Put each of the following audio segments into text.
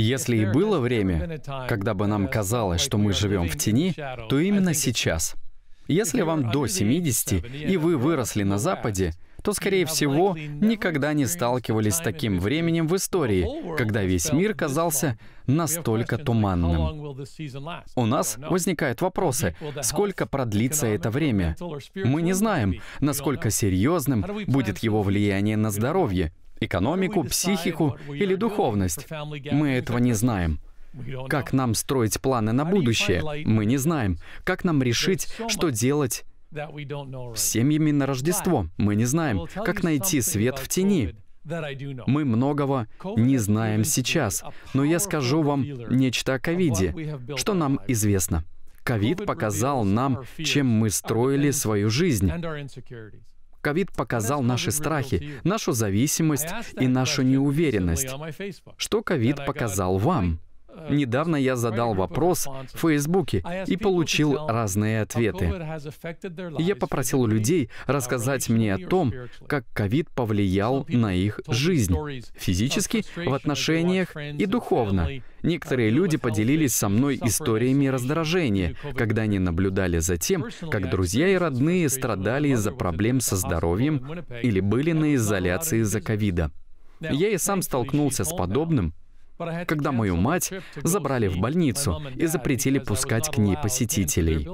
Если и было время, когда бы нам казалось, что мы живем в тени, то именно сейчас. Если вам до 70, и вы выросли на Западе, то, скорее всего, никогда не сталкивались с таким временем в истории, когда весь мир казался настолько туманным. У нас возникают вопросы, сколько продлится это время. Мы не знаем, насколько серьезным будет его влияние на здоровье, экономику, психику или духовность. Мы этого не знаем. Как нам строить планы на будущее? Мы не знаем. Как нам решить, что делать с семьями на Рождество? Мы не знаем. Как найти свет в тени? Мы многого не знаем сейчас, но я скажу вам нечто о ковиде, что нам известно. Ковид показал нам, чем мы строили свою жизнь. Ковид показал наши страхи, нашу зависимость и нашу неуверенность. Что ковид показал вам? Э, Недавно я задал вопрос в Фейсбуке а и получил разные ответы. Я попросил людей uh, рассказать мне о том, как ковид повлиял на их жизнь, физически, в отношениях и духовно. Некоторые uh, люди поделились со мной историями раздражения, когда они наблюдали за тем, как друзья и родные страдали из-за проблем со здоровьем или были на изоляции из-за ковида. Я и сам столкнулся с подобным, когда мою мать забрали в больницу и запретили пускать к ней посетителей.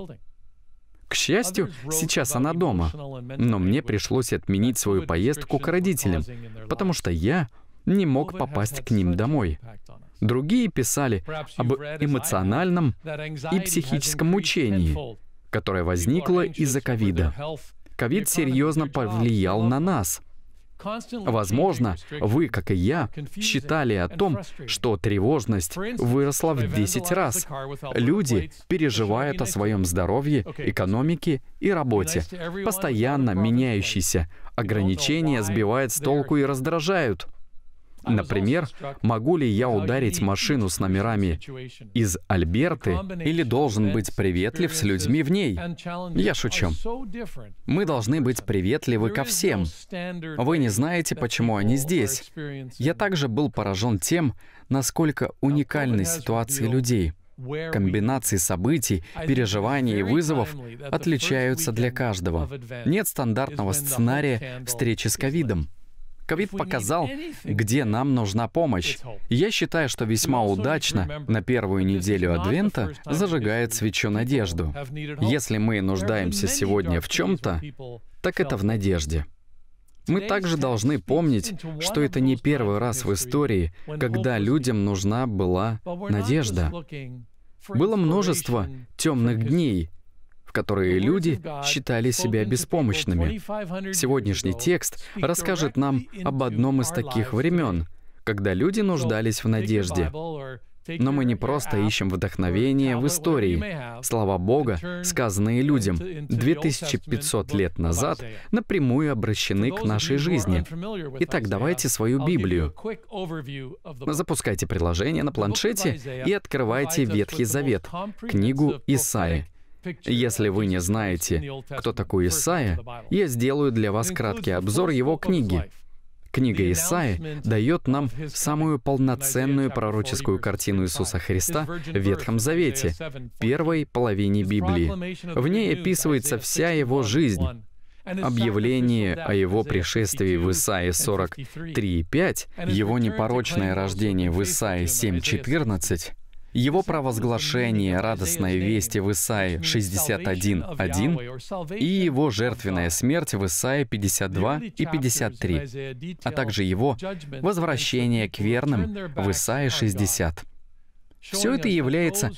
К счастью, сейчас она дома, но мне пришлось отменить свою поездку к родителям, потому что я не мог попасть к ним домой. Другие писали об эмоциональном и психическом мучении, которое возникло из-за ковида. Ковид серьезно повлиял на нас. Возможно, вы, как и я, считали о том, что тревожность выросла в 10 раз. Люди переживают о своем здоровье, экономике и работе, постоянно меняющиеся Ограничения сбивают с толку и раздражают. Например, могу ли я ударить машину с номерами из Альберты или должен быть приветлив с людьми в ней? Я шучу. Мы должны быть приветливы ко всем. Вы не знаете, почему они здесь. Я также был поражен тем, насколько уникальны ситуации людей. Комбинации событий, переживаний и вызовов отличаются для каждого. Нет стандартного сценария встречи с ковидом ковид показал, где нам нужна помощь. Я считаю, что весьма удачно на первую неделю Адвента зажигает свечу надежду. Если мы нуждаемся сегодня в чем-то, так это в надежде. Мы также должны помнить, что это не первый раз в истории, когда людям нужна была надежда. Было множество темных дней, которые люди считали себя беспомощными. Сегодняшний текст расскажет нам об одном из таких времен, когда люди нуждались в надежде. Но мы не просто ищем вдохновение в истории. Слова Бога, сказанные людям 2500 лет назад, напрямую обращены к нашей жизни. Итак, давайте свою Библию. Запускайте приложение на планшете и открывайте Ветхий Завет, книгу Исаи. Если вы не знаете, кто такой Исаия, я сделаю для вас краткий обзор его книги. Книга Исаи дает нам самую полноценную пророческую картину Иисуса Христа в Ветхом Завете, первой половине Библии. В ней описывается вся его жизнь, Объявление о его пришествии в Исаии 43.5, его непорочное рождение в Исаии 7.14, его провозглашение радостной вести в Исаии 61.1 и его жертвенная смерть в Исаии 52 и 53, а также его возвращение к верным в Исаии 60. Все это является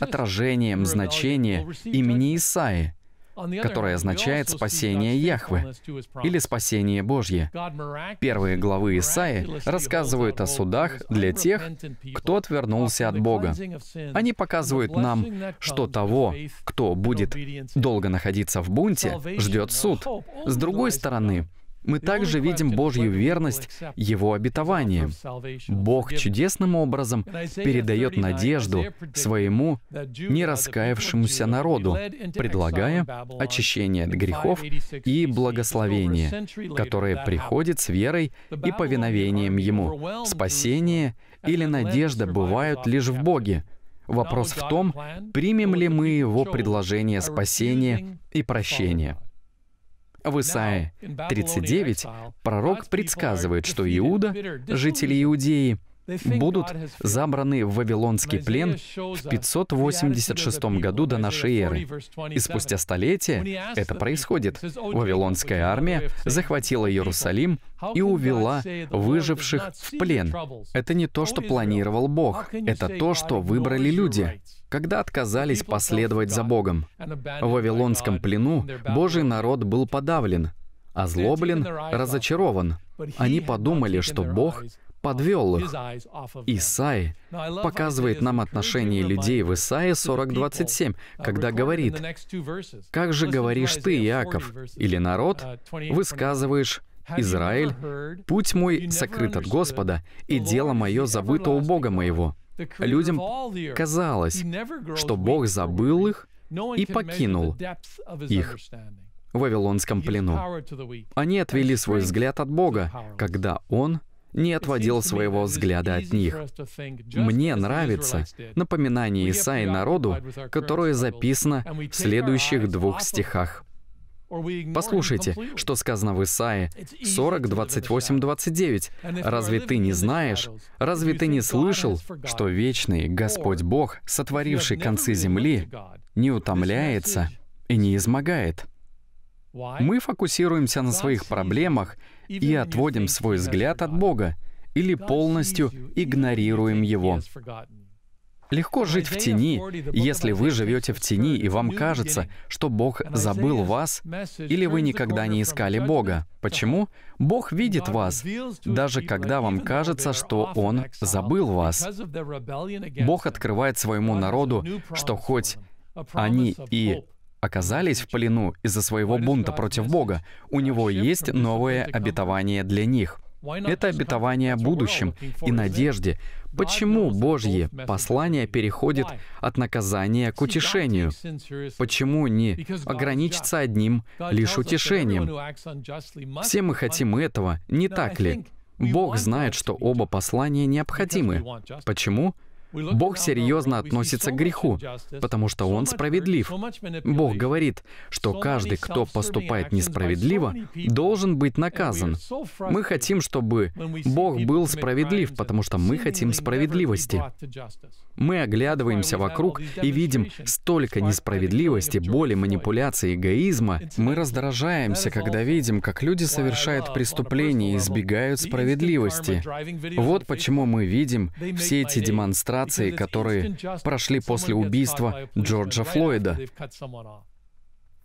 отражением значения имени Исаи, которое означает «спасение Яхвы или «спасение Божье». Первые главы Исаи рассказывают о судах для тех, кто отвернулся от Бога. Они показывают нам, что того, кто будет долго находиться в бунте, ждет суд. С другой стороны, мы также видим Божью верность Его обетованием. Бог чудесным образом передает надежду своему не раскаявшемуся народу, предлагая очищение от грехов и благословение, которое приходит с верой и повиновением Ему. Спасение или надежда бывают лишь в Боге, Вопрос в том, примем ли мы его предложение спасения и прощения. В Исаии 39 пророк предсказывает, что Иуда, жители Иудеи, будут забраны в Вавилонский плен в 586 году до нашей эры. И спустя столетие это происходит. Вавилонская армия захватила Иерусалим и увела выживших в плен. Это не то, что планировал Бог, это то, что выбрали люди когда отказались последовать за Богом. В Вавилонском плену Божий народ был подавлен, озлоблен, а разочарован. Они подумали, что Бог подвел их. Исаи показывает нам отношение людей в Исаии 40.27, uh, когда говорит, «Как же говоришь ты, Иаков, или народ, uh, высказываешь, Израиль, путь мой сокрыт от Господа, и дело мое забыто у Бога моего». Людям казалось, что Бог забыл их и покинул их в Вавилонском плену. Они отвели свой взгляд от Бога, когда Он не отводил своего взгляда от них. Мне нравится напоминание Исаи народу, которое записано в следующих двух стихах. Послушайте, что сказано в Исаии 40, 28, 29. «Разве ты не знаешь, разве ты не слышал, что вечный Господь Бог, сотворивший концы земли, не утомляется и не измогает?» Мы фокусируемся на своих проблемах и отводим свой взгляд от Бога или полностью игнорируем его. Легко жить в тени, если вы живете в тени, и вам кажется, что Бог забыл вас, или вы никогда не искали Бога. Почему? Бог видит вас, даже когда вам кажется, что Он забыл вас. Бог открывает своему народу, что хоть они и оказались в плену из-за своего бунта против Бога, у Него есть новое обетование для них. Это обетование о будущем и надежде, Почему Божье послание переходит от наказания к утешению? Почему не ограничиться одним лишь утешением? Все мы хотим этого, не так ли? Бог знает, что оба послания необходимы. Почему? Бог серьезно относится к греху, потому что Он справедлив. Бог говорит, что каждый, кто поступает несправедливо, должен быть наказан. Мы хотим, чтобы Бог был справедлив, потому что мы хотим справедливости. Мы оглядываемся вокруг и видим столько несправедливости, боли, манипуляции, эгоизма. Мы раздражаемся, когда видим, как люди совершают преступления и избегают справедливости. Вот почему мы видим все эти демонстрации операции, которые прошли после убийства Джорджа Флойда.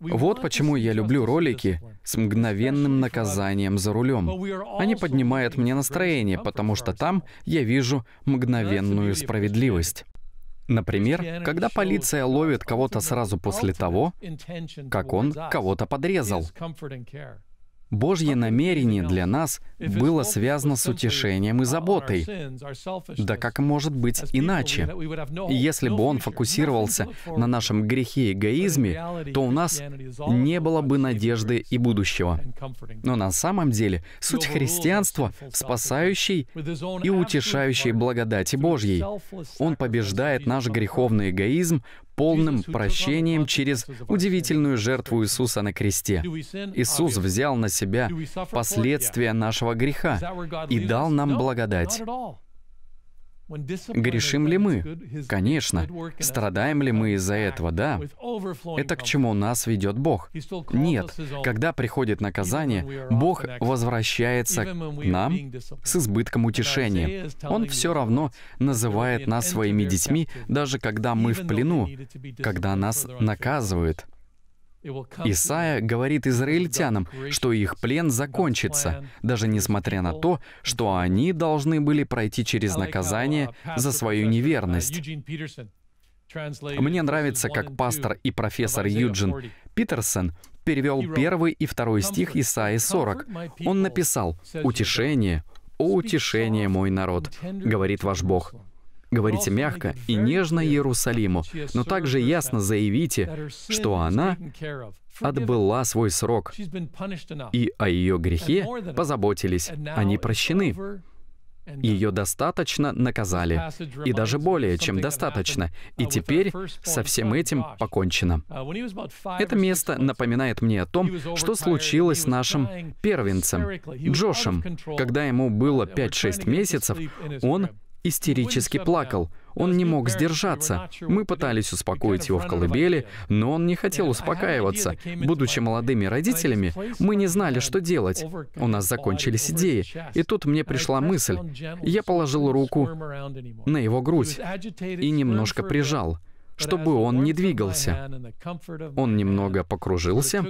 Вот почему я люблю ролики с мгновенным наказанием за рулем. Они поднимают мне настроение, потому что там я вижу мгновенную справедливость. Например, когда полиция ловит кого-то сразу после того, как он кого-то подрезал. Божье намерение для нас было связано с утешением и заботой. Да как может быть иначе? Если бы он фокусировался на нашем грехе и эгоизме, то у нас не было бы надежды и будущего. Но на самом деле суть христианства в спасающей и утешающей благодати Божьей. Он побеждает наш греховный эгоизм полным прощением через удивительную жертву Иисуса на кресте. Иисус взял на себя последствия нашего греха и дал нам благодать. Грешим ли мы? Конечно. Страдаем ли мы из-за этого? Да. Это к чему нас ведет Бог? Нет. Когда приходит наказание, Бог возвращается к нам с избытком утешения. Он все равно называет нас своими детьми, даже когда мы в плену, когда нас наказывают. Исаия говорит израильтянам, что их плен закончится, даже несмотря на то, что они должны были пройти через uh, наказание за свою uh, неверность. Мне нравится, как пастор и профессор Юджин Питерсон перевел первый и второй стих Исаии 40. Он написал «Утешение, о утешение мой народ, говорит ваш Бог, Говорите мягко и нежно Иерусалиму, но также ясно заявите, что она отбыла свой срок, и о ее грехе позаботились, они прощены. Ее достаточно наказали, и даже более, чем достаточно, и uh, теперь со всем этим покончено. Uh, Это место напоминает мне о том, что случилось с нашим первенцем, Джошем. Когда ему было 5-6 месяцев, он истерически плакал. Он не мог сдержаться. Мы пытались успокоить его в колыбели, но он не хотел успокаиваться. Будучи молодыми родителями, мы не знали, что делать. У нас закончились идеи. И тут мне пришла мысль. Я положил руку на его грудь и немножко прижал чтобы он не двигался. Он немного покружился,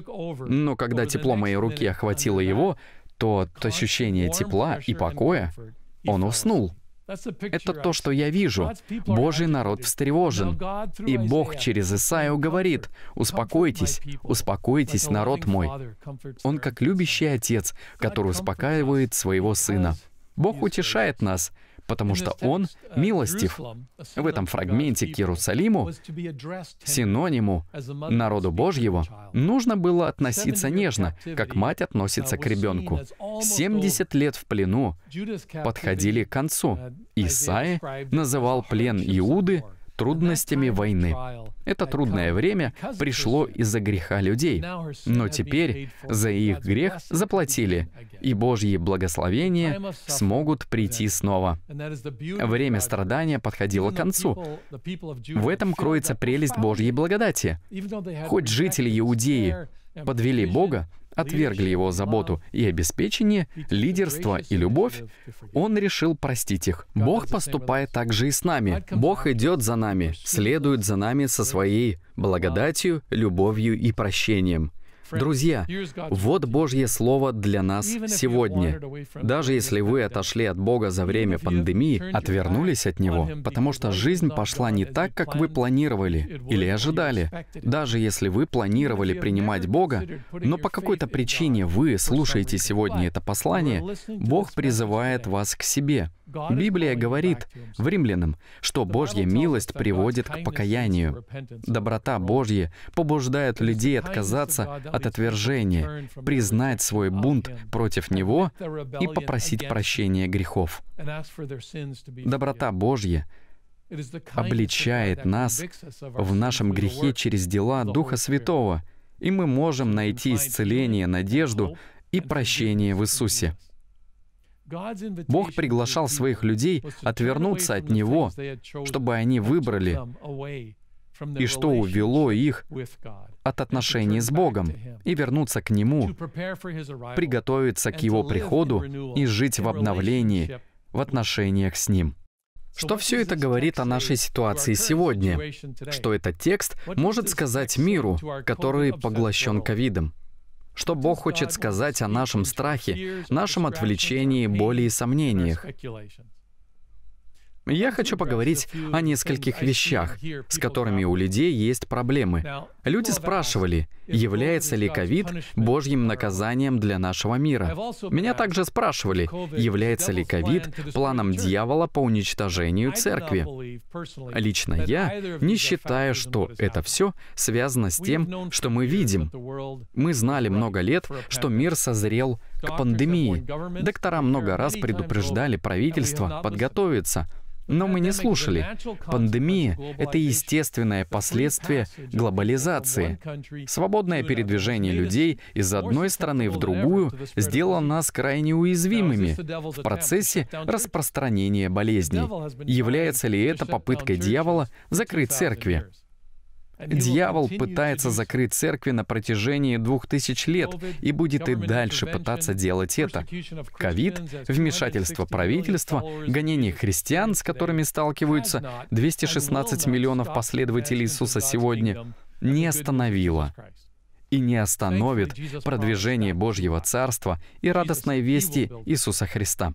но когда тепло моей руки охватило его, то от ощущения тепла и покоя он уснул. Это то, что я вижу. Божий народ встревожен. И Бог через Исаию говорит, «Успокойтесь, успокойтесь, народ мой». Он как любящий отец, который успокаивает своего сына. Бог утешает нас — потому что он uh, милостив. В этом фрагменте к Иерусалиму, синониму народу Божьего, нужно было относиться нежно, как мать относится uh, к ребенку. 70 лет в плену подходили к концу. Uh, Исаия называл плен Иуды трудностями войны. Это трудное время пришло из-за греха людей, но теперь за их грех заплатили, и Божьи благословения смогут прийти снова. Время страдания подходило к концу. В этом кроется прелесть Божьей благодати. Хоть жители Иудеи подвели Бога, отвергли его заботу и обеспечение, лидерство и любовь, он решил простить их. Бог поступает также и с нами. Бог идет за нами, следует за нами со своей благодатью, любовью и прощением. Друзья, вот Божье Слово для нас сегодня. Даже если вы отошли от Бога за время пандемии, отвернулись от Него, потому что жизнь пошла не так, как вы планировали или ожидали. Даже если вы планировали принимать Бога, но по какой-то причине вы слушаете сегодня это послание, Бог призывает вас к себе. Библия говорит в римлянам, что Божья милость приводит к покаянию. Доброта Божья побуждает людей отказаться от от отвержения, признать свой бунт против Него и попросить прощения грехов. Доброта Божья обличает нас в нашем грехе через дела Духа Святого, и мы можем найти исцеление, надежду и прощение в Иисусе. Бог приглашал своих людей отвернуться от Него, чтобы они выбрали и что увело их от отношений с Богом, и вернуться к Нему, приготовиться к Его приходу и жить в обновлении в отношениях с Ним. Что все это говорит о нашей ситуации сегодня? Что этот текст может сказать миру, который поглощен ковидом? Что Бог хочет сказать о нашем страхе, нашем отвлечении, боли и сомнениях? Я хочу поговорить о нескольких вещах, с которыми у людей есть проблемы. Люди спрашивали, является ли ковид Божьим наказанием для нашего мира. Меня также спрашивали, является ли ковид планом дьявола по уничтожению церкви. Лично я не считаю, что это все связано с тем, что мы видим. Мы знали много лет, что мир созрел к пандемии. Доктора много раз предупреждали правительство подготовиться, но мы не слушали. Пандемия — это естественное последствие глобализации. Свободное передвижение людей из одной страны в другую сделало нас крайне уязвимыми в процессе распространения болезней. Является ли это попыткой дьявола закрыть церкви? Дьявол пытается закрыть церкви на протяжении двух тысяч лет и будет и дальше пытаться делать это. Ковид, вмешательство правительства, гонение христиан, с которыми сталкиваются 216 миллионов последователей Иисуса сегодня, не остановило и не остановит продвижение Божьего Царства и радостной вести Иисуса Христа.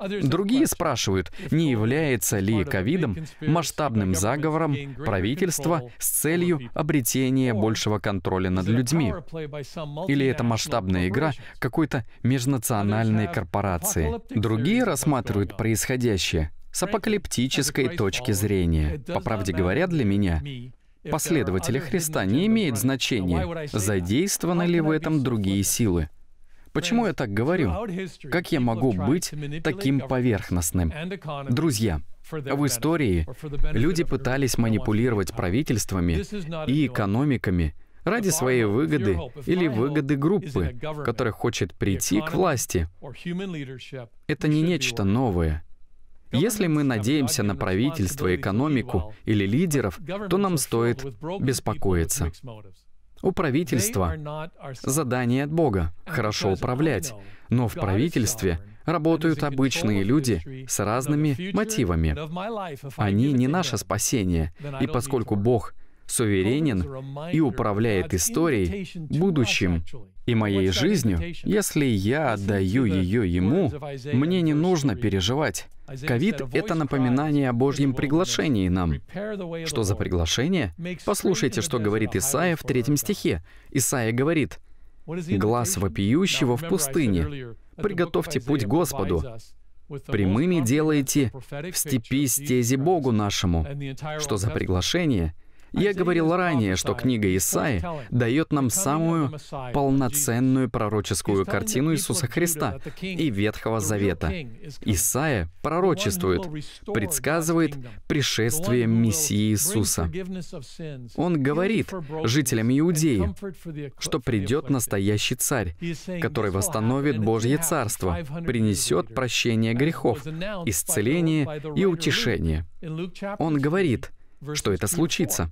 А, другие спрашивают, не является ли ковидом масштабным заговором правительства с целью обретения большего контроля над людьми? Или это масштабная игра какой-то межнациональной корпорации? Другие рассматривают происходящее с апокалиптической точки зрения. По правде говоря, для меня последователи Христа не имеет значения, задействованы ли в этом другие силы. Почему я так говорю? Как я могу быть таким поверхностным? Друзья, в истории люди пытались манипулировать правительствами и экономиками ради своей выгоды или выгоды группы, которая хочет прийти к власти. Это не нечто новое. Если мы надеемся на правительство, экономику или лидеров, то нам стоит беспокоиться. У правительства задание от Бога — хорошо управлять, но в правительстве работают обычные люди с разными мотивами. Они не наше спасение, и поскольку Бог суверенен и управляет историей, будущим и моей жизнью, если я отдаю ее Ему, мне не нужно переживать, Ковид — это напоминание о Божьем приглашении нам. Что за приглашение? Послушайте, что говорит Исаия в третьем стихе. Исаия говорит, «Глаз вопиющего в пустыне, приготовьте путь Господу, прямыми делайте в степи стези Богу нашему». Что за приглашение? — я говорил ранее, что книга Исаи дает нам самую полноценную пророческую картину Иисуса Христа и Ветхого Завета. Исаия пророчествует, предсказывает пришествие Мессии Иисуса. Он говорит жителям Иудеи, что придет настоящий царь, который восстановит Божье Царство, принесет прощение грехов, исцеление и утешение. Он говорит, что это случится.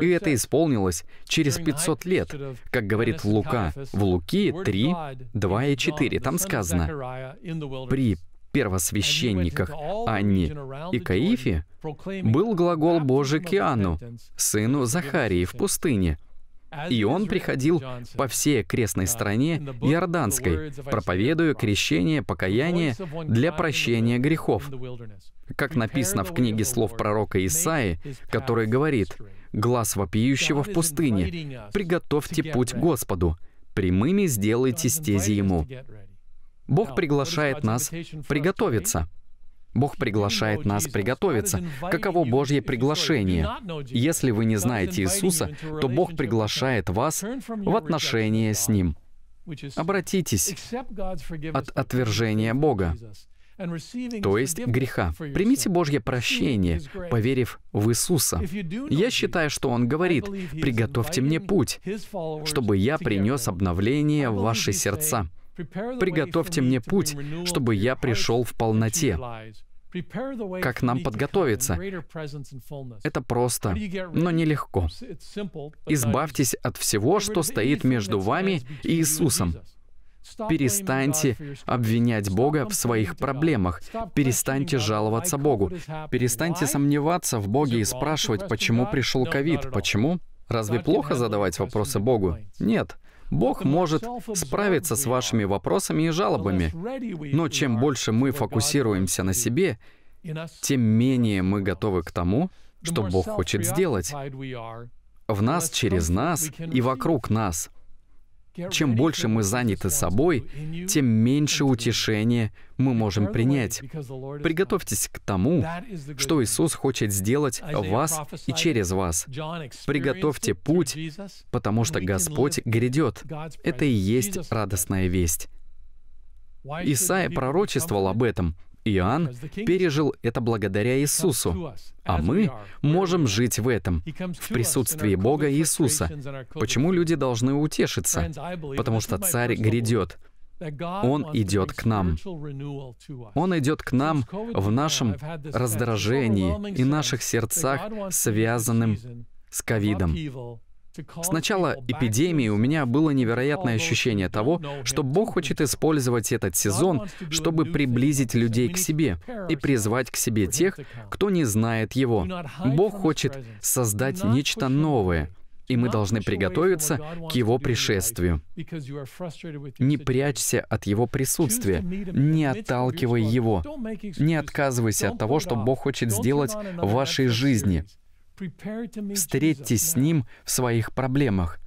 И это исполнилось через 500 лет, как говорит Лука. В Луки 3, 2 и 4 там сказано, «При первосвященниках Анни и Каифе был глагол Божий к Иоанну, сыну Захарии в пустыне, и он приходил по всей крестной стране Иорданской, проповедуя крещение, покаяние для прощения грехов. Как написано в книге слов пророка Исаи, который говорит, глаз вопиющего в пустыне. Приготовьте путь Господу, прямыми сделайте стези Ему. Бог приглашает нас приготовиться. Бог приглашает нас приготовиться. Каково Божье приглашение? Если вы не знаете Иисуса, то Бог приглашает вас в отношения с Ним. Обратитесь от отвержения Бога то есть греха. Примите Божье прощение, поверив в Иисуса. Я считаю, что Он говорит, «Приготовьте мне путь, чтобы я принес обновление в ваши сердца. Приготовьте мне путь, чтобы я пришел в полноте». Как нам подготовиться? Это просто, но нелегко. Избавьтесь от всего, что стоит между вами и Иисусом. Перестаньте обвинять Бога в своих проблемах. Перестаньте жаловаться Богу. Перестаньте сомневаться в Боге и спрашивать, почему пришел ковид. Почему? Разве плохо задавать вопросы Богу? Нет. Бог может справиться с вашими вопросами и жалобами. Но чем больше мы фокусируемся на себе, тем менее мы готовы к тому, что Бог хочет сделать в нас, через нас и вокруг нас — чем больше мы заняты собой, тем меньше утешения мы можем принять. Приготовьтесь к тому, что Иисус хочет сделать в вас и через вас. Приготовьте путь, потому что Господь грядет. Это и есть радостная весть. Исаия пророчествовал об этом — Иоанн пережил это благодаря Иисусу, а мы можем жить в этом, в присутствии Бога Иисуса. Почему люди должны утешиться? Потому что царь грядет, он идет к нам. Он идет к нам в нашем раздражении и наших сердцах, связанным с ковидом. Сначала эпидемии у меня было невероятное ощущение того, что Бог хочет использовать этот сезон, чтобы приблизить людей к себе и призвать к себе тех, кто не знает Его. Бог хочет создать нечто новое, и мы должны приготовиться к Его пришествию. Не прячься от Его присутствия, не отталкивай Его, не отказывайся от того, что Бог хочет сделать в вашей жизни. Встретьтесь с Ним в своих проблемах.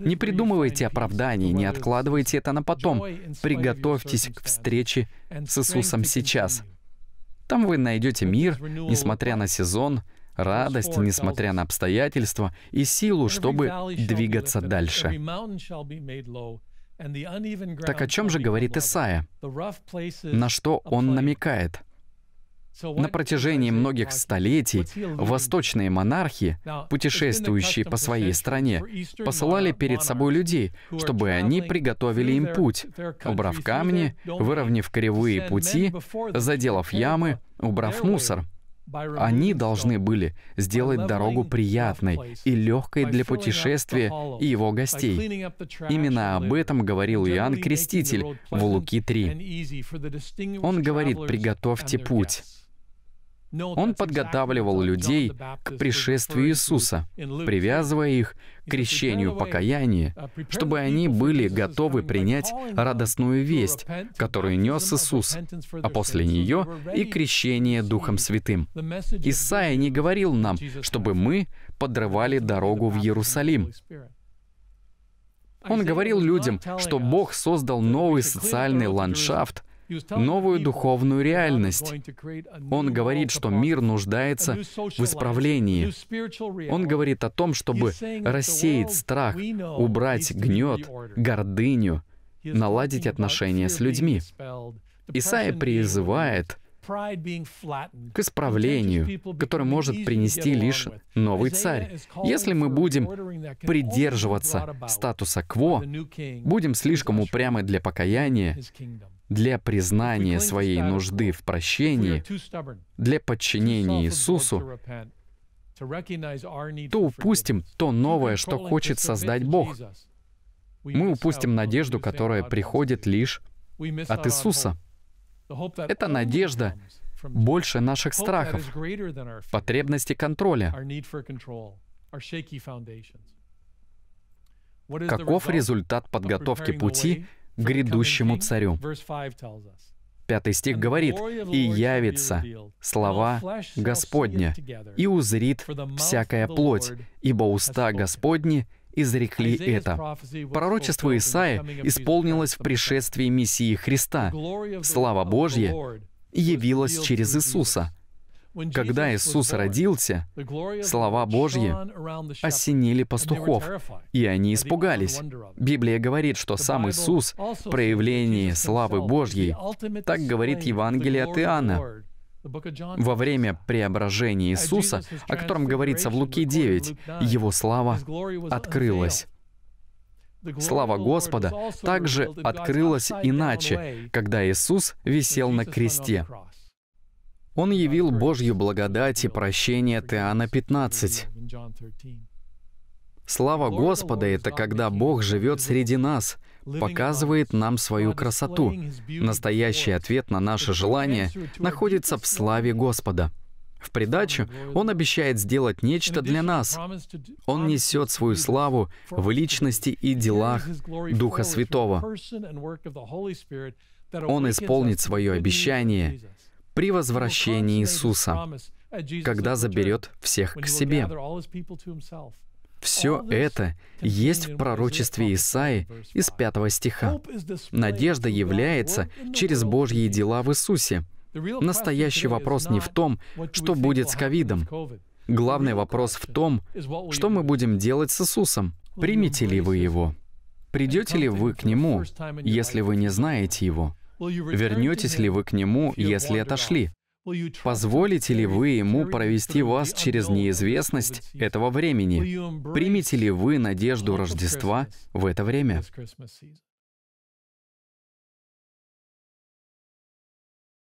Не придумывайте оправданий, не откладывайте это на потом. Приготовьтесь к встрече с Иисусом сейчас. Там вы найдете мир, несмотря на сезон, радость, несмотря на обстоятельства, и силу, чтобы двигаться дальше. Так о чем же говорит Исаия? На что он намекает? На протяжении многих столетий восточные монархи, путешествующие по своей стране, посылали uh, перед собой людей, чтобы они приготовили им путь, убрав камни, выровняв кривые пути, заделав ямы, убрав мусор. Они должны были сделать дорогу приятной и легкой для путешествия и его гостей. Именно об этом говорил Иоанн Креститель в Луки 3. Он говорит «приготовьте путь». Он подготавливал людей к пришествию Иисуса, привязывая их к крещению покаяния, чтобы они были готовы принять радостную весть, которую нес Иисус, а после нее и крещение Духом Святым. Исаия не говорил нам, чтобы мы подрывали дорогу в Иерусалим. Он говорил людям, что Бог создал новый социальный ландшафт, новую духовную реальность. Он говорит, что мир нуждается в исправлении. Он говорит о том, чтобы рассеять страх, убрать гнет, гордыню, наладить отношения с людьми. Исаия призывает к исправлению, которое может принести лишь новый царь. Если мы будем придерживаться статуса кво, будем слишком упрямы для покаяния, для признания своей нужды в прощении, для подчинения Иисусу, то упустим то новое, что хочет создать Бог. Мы упустим надежду, которая приходит лишь от Иисуса. Это надежда больше наших страхов, потребности контроля. Каков результат подготовки пути к грядущему царю? Пятый стих говорит, «И явится слова Господня, и узрит всякая плоть, ибо уста Господни — изрекли это. Пророчество Исаия исполнилось в пришествии Мессии Христа. Слава Божья явилась через Иисуса. Когда Иисус родился, слова Божьи осенили пастухов, и они испугались. Библия говорит, что сам Иисус — проявление славы Божьей. Так говорит Евангелие от Иоанна. Во время преображения Иисуса, о котором говорится в Луке 9, Его слава открылась. Слава Господа также открылась иначе, когда Иисус висел на кресте. Он явил Божью благодать и прощение Теана 15. Слава Господа — это когда Бог живет среди нас, показывает нам свою красоту. Настоящий ответ на наше желание находится в славе Господа. В придачу Он обещает сделать нечто для нас. Он несет свою славу в личности и делах Духа Святого. Он исполнит свое обещание при возвращении Иисуса, когда заберет всех к себе. Все это есть в пророчестве Исаи из 5 стиха. Надежда является через Божьи дела в Иисусе. Настоящий вопрос не в том, что будет с ковидом. Главный вопрос в том, что мы будем делать с Иисусом. Примете ли вы Его? Придете ли вы к Нему, если вы не знаете Его? Вернетесь ли вы к Нему, если отошли? Позволите ли вы ему провести вас через неизвестность этого времени? Примете ли вы надежду Рождества в это время?